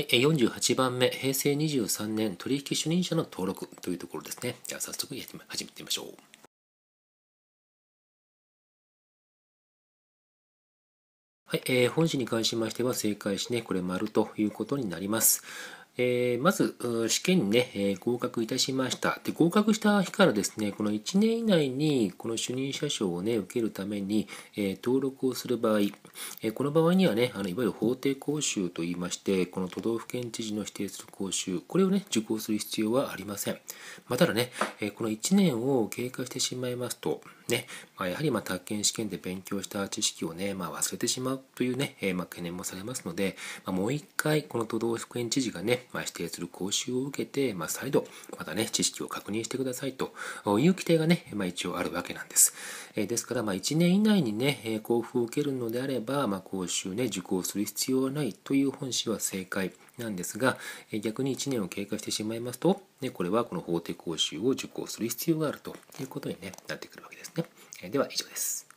はい、48番目、平成23年取引主任者の登録というところですね。では早速始めてみましょう。はい、えー、本紙に関しましては正解しね、これ丸ということになります。えー、まず試験にね、えー、合格いたしましたで合格した日からですねこの1年以内にこの主任者賞をね受けるために、えー、登録をする場合、えこの場合にはねあのいわゆる法定講習といいましてこの都道府県知事の指定する講習これをね受講する必要はありません、まあ、ただね、えこの1年を経過してしまいますとね、まあ、やはりま宅建試験で勉強した知識をね、まあ、忘れてしまうというね、えー、ま懸念もされますので、まあ、もう一回この都道府県知事がね、ま指定する講習を受けて、ま再度またね知識を確認してくださいという規定がね、ま一応あるわけなんです。えですから、ま1年以内にね、え交付を受けるのであれば、ま講習ね、受講する必要はないという本誌は正解なんですが、え逆に1年を経過してしまいますと、ね、これはこの法定講習を受講する必要があるということに、ね、なってくるわけですね。えでは以上です。